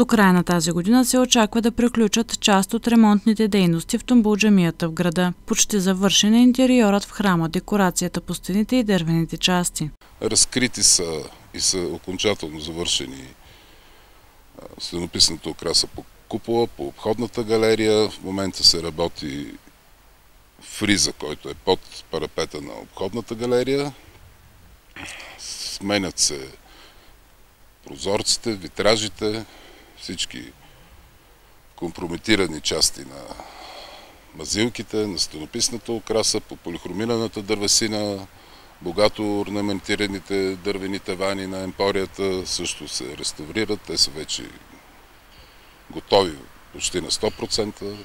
До края на тази година се очаква да приключат част от ремонтните дейности в тумбулджамията в града. Почти завършен е интериорът в храма, декорацията по стените и дървените части. Разкрити са и са окончателно завършени следописната окраса по купола, по обходната галерия. В момента се работи фриза, който е под парапета на обходната галерия. Сменят се прозорците, витражите, всички компрометирани части на мазилките, на стенописната окраса, по полихромираната дървесина, богато орнаментираните дървени тавани на емпорията също се реставрират. Те са вече готови почти на 100%.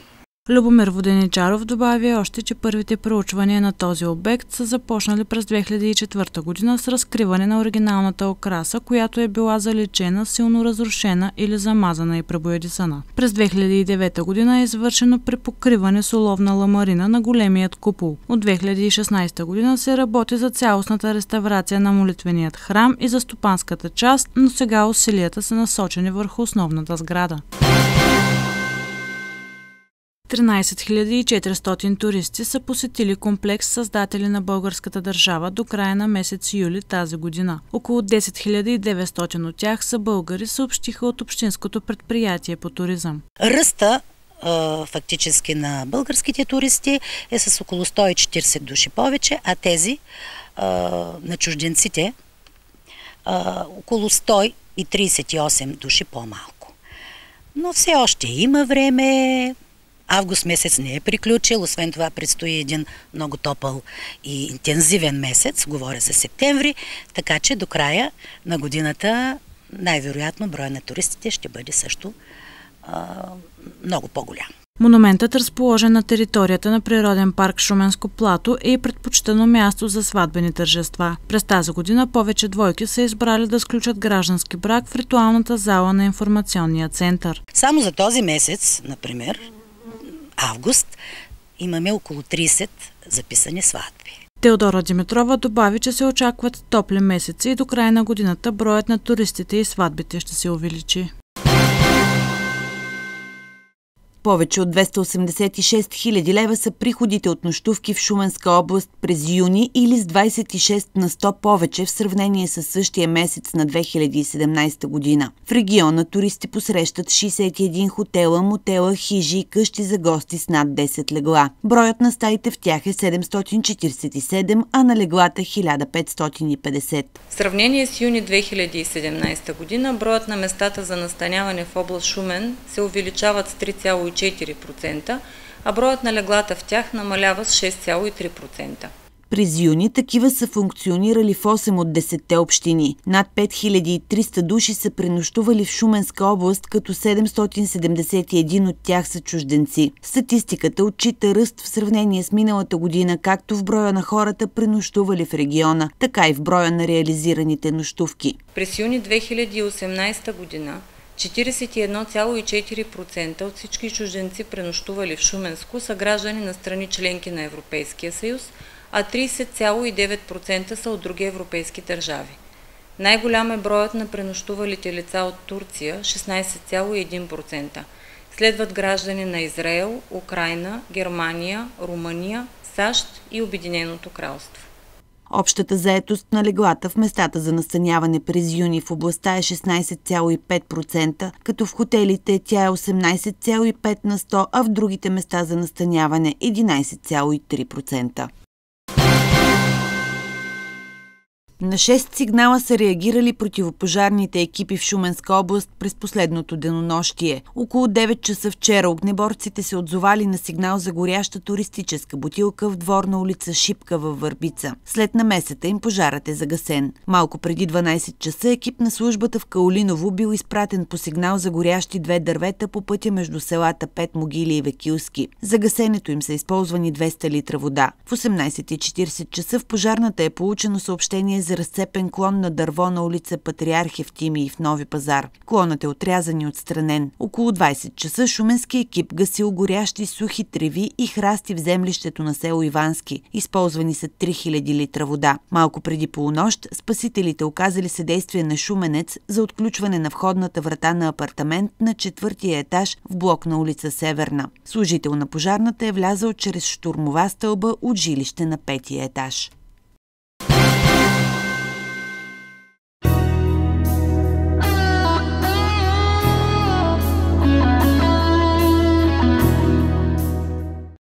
Любомир Воденичаров добави още, че първите проучвания на този обект са започнали през 2004 година с разкриване на оригиналната окраса, която е била залечена, силно разрушена или замазана и пребоядисана. През 2009 година е извършено препокриване с уловна ламарина на големият купол. От 2016 година се работи за цялостната реставрация на молитвеният храм и за стопанската част, но сега усилията са насочени върху основната сграда. 13 400 туристи са посетили комплекс, създатели на българската държава до края на месец юли тази година. Около 10 900 от тях са българи, съобщиха от Общинското предприятие по туризъм. Ръста фактически на българските туристи е с около 140 души повече, а тези на чужденците около 138 души по-малко. Но все още има време, Август месец не е приключил, освен това предстои един много топъл и интензивен месец, говоря за септември, така че до края на годината най-вероятно броя на туристите ще бъде също а, много по-голям. Монументът, разположен на територията на природен парк Шуменско плато, е и предпочитано място за сватбени тържества. През тази година повече двойки са избрали да сключат граждански брак в ритуалната зала на информационния център. Само за този месец, например, август имаме около 30 записани сватби. Теодора Димитрова добави, че се очакват топли месеци и до края на годината броят на туристите и сватбите ще се увеличи. Повече от 286 000 лева са приходите от нощувки в Шуменска област през юни или с 26 на 100 повече в сравнение с същия месец на 2017 година. В региона туристи посрещат 61 хотела, мотела, хижи и къщи за гости с над 10 легла. Броят на стаите в тях е 747, а на леглата 1550. В сравнение с юни 2017 година броят на местата за настаняване в област Шумен се увеличават с 3,4%. 4%, а броят на леглата в тях намалява с 6,3%. През юни такива са функционирали в 8 от 10 общини. Над 5300 души са пренощували в Шуменска област, като 771 от тях са чужденци. Статистиката отчита ръст в сравнение с миналата година, както в броя на хората пренощували в региона, така и в броя на реализираните нощувки. През юни 2018 година 41,4% от всички чужденци, пренощували в Шуменско, са граждани на страни членки на Европейския съюз, а 30,9% са от други европейски държави. Най-голям е броят на пренощувалите лица от Турция – 16,1%. Следват граждани на Израел, Украина, Германия, Румъния, САЩ и Обединеното кралство. Общата заетост на леглата в местата за настаняване през юни в областта е 16,5%, като в хотелите тя е 18,5 на 100, а в другите места за настаняване 11,3%. На 6 сигнала са реагирали противопожарните екипи в Шуменска област през последното денонощие. Около 9 часа вчера огнеборците се отзовали на сигнал за горяща туристическа бутилка в дворна улица Шипка във Върбица. След намесата им пожарът е загасен. Малко преди 12 часа екип на службата в Каолиново бил изпратен по сигнал за горящи две дървета по пътя между селата Пет Могили и Векилски. За гасенето им са използвани 200 литра вода. В 18.40 часа в пожарната е получено съобщение за разцепен клон на дърво на улица Патриарх Евтими и в Нови пазар. Клонът е отрязан и отстранен. Около 20 часа шуменски екип гасил горящи сухи треви и храсти в землището на село Ивански. Използвани са 3000 литра вода. Малко преди полунощ спасителите оказали съдействие на шуменец за отключване на входната врата на апартамент на четвъртия етаж в блок на улица Северна. Служител на пожарната е влязал чрез штурмова стълба от жилище на петия етаж.